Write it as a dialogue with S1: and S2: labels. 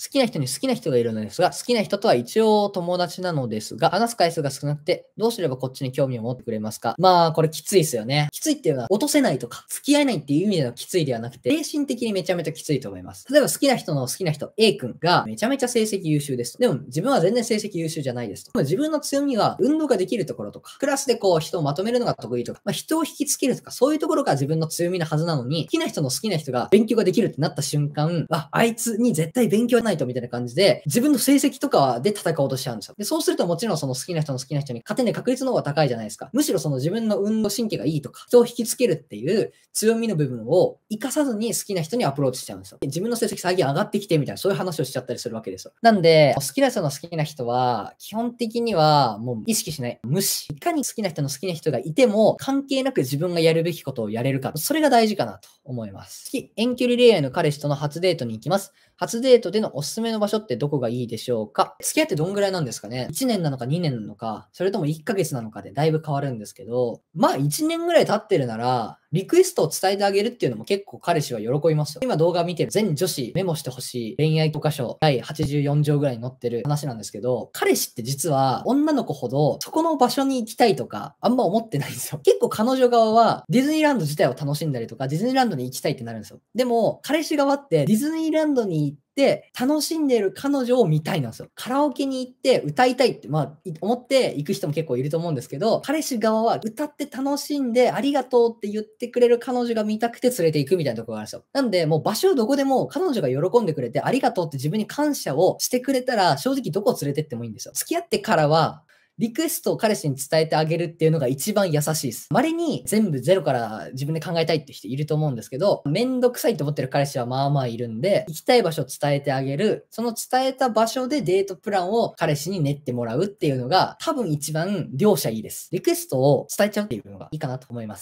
S1: 好きな人に好きな人がいるのですが、好きな人とは一応友達なのですが、話す回数が少なくて、どうすればこっちに興味を持ってくれますかまあ、これきついですよね。きついっていうのは、落とせないとか、付き合えないっていう意味でのきついではなくて、精神的にめちゃめちゃきついと思います。例えば好きな人の好きな人、A 君がめちゃめちゃ成績優秀です。でも、自分は全然成績優秀じゃないですと。自分の強みは、運動ができるところとか、クラスでこう、人をまとめるのが得意とか、まあ、人を引きつけるとか、そういうところが自分の強みなはずなのに、好きな人の好きな人が勉強ができるってなった瞬間、あ、あいつに絶対勉強ないないとみたいな感じで、自分の成績とかで戦おうとしちゃうんですよ。で、そうするともちろんその好きな人の好きな人に勝てない確率の方が高いじゃないですか。むしろその自分の運動神経がいいとか、人を引きつけるっていう強みの部分を活かさずに好きな人にアプローチしちゃうんですよ。自分の成績最近上がってきてみたいな、そういう話をしちゃったりするわけですよ。なんで、好きな人の好きな人は、基本的にはもう意識しない。無視。いかに好きな人の好きな人がいても、関係なく自分がやるべきことをやれるか。それが大事かなと思います。次、遠距離恋愛の彼氏との初デートに行きます。初デートでのおすすめの場所ってどこがいいでしょうか付き合ってどんぐらいなんですかね ?1 年なのか2年なのか、それとも1ヶ月なのかでだいぶ変わるんですけど、まあ1年ぐらい経ってるなら、リクエストを伝えてあげるっていうのも結構彼氏は喜びますよ。今動画見てる全女子メモしてほしい恋愛教科書第84条ぐらいに載ってる話なんですけど、彼氏って実は女の子ほどそこの場所に行きたいとかあんま思ってないんですよ。結構彼女側はディズニーランド自体を楽しんだりとかディズニーランドに行きたいってなるんですよ。でも彼氏側ってディズニーランドに行ってて楽しんでる彼女を見たいなんですよ。カラオケに行って歌いたいって、まあ、思って行く人も結構いると思うんですけど、彼氏側は歌って楽しんでありがとうって言ってくれる彼女が見たくて連れて行くみたいなところがあるんですよ。なんで、もう場所どこでも彼女が喜んでくれてありがとうって自分に感謝をしてくれたら、正直どこを連れてってもいいんですよ。付き合ってからはリクエストを彼氏に伝えてあげるっていうのが一番優しいです。稀に全部ゼロから自分で考えたいって人いると思うんですけど、めんどくさいと思ってる彼氏はまあまあいるんで、行きたい場所を伝えてあげる、その伝えた場所でデートプランを彼氏に練ってもらうっていうのが、多分一番両者いいです。リクエストを伝えちゃうっていうのがいいかなと思います。